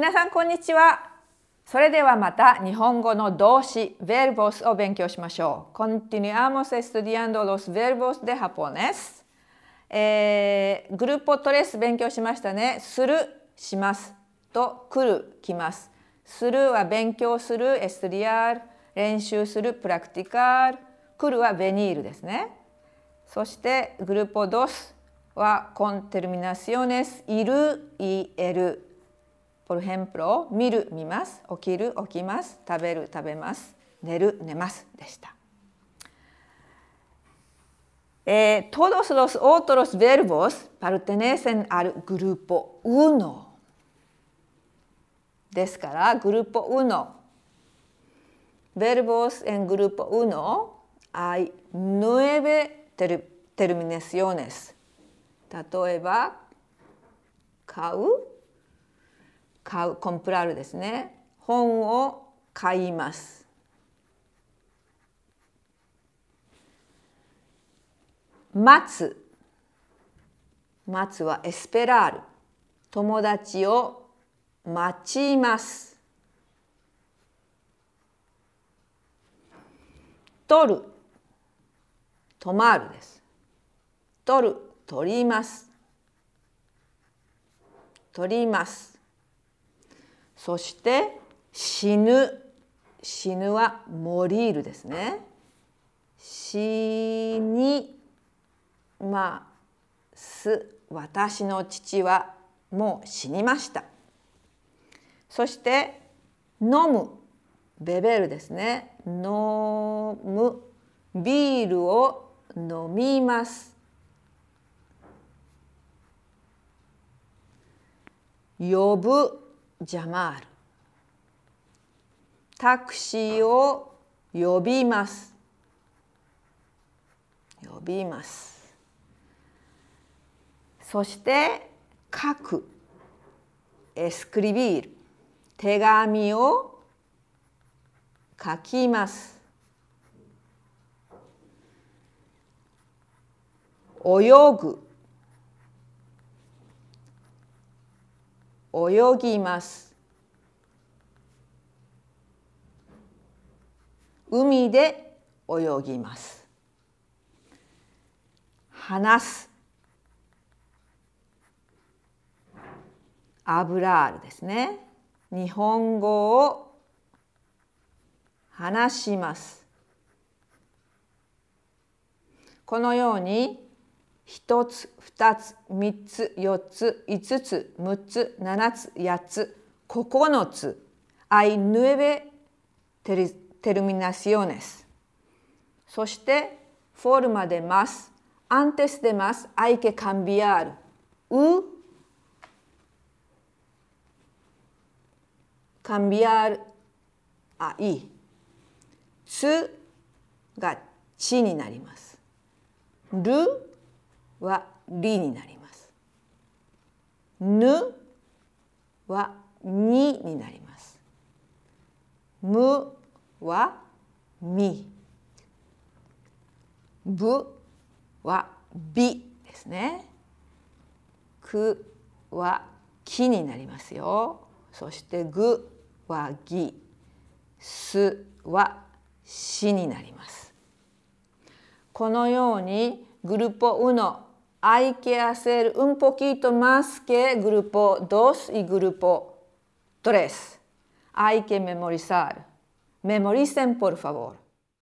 皆さんこんにちはそれではまた日本語の動詞 v ェルボスを勉強しましょう c えグループトレス勉強しましたねするしますと来るきますするは勉強するエス t u d i a 練習するプラクティカル。a 来るはベニールですねそしてグループをドスはコンテルミナシオネスいるいえる。por ejemplo 見る見ます起きる起きます食べる食べます寝る寝ますでした。Eh, todos los otros verbos pertenecen al grupo uno ですからグループ uno verbos en grupo uno hay nueve ter terminaciones 例えば買う買うコンプラルですね本を買います。待つ待つはエスペラール友達を待ちます取る止まるです取る取ります取りますそして死ぬ死ぬはモリールですね死にまあ、す私の父はもう死にましたそして飲むベベルですね飲むビールを飲みます呼ぶジャマールタクシーを呼びます呼びますそして書くエスクリビール手紙を書きます泳ぐ泳ぎます海で泳ぎます話すアブラールですね日本語を話しますこのように1つ2つ3つ4つ5つ6つ7つ8つ9つ hay nueve terminaciones そしてフォルマでます antes de más hay que cambiar u cambiar ahí つがちになります。るはりになります。ぬはにになります。むはみ。ぶはびですね。くはきになりますよ。そしてぐはぎ。すはしになります。このようにグルポウの hay que hacer un poquito más que grupo 2 y grupo 3. Hay que memorizar. Memoricen, por favor.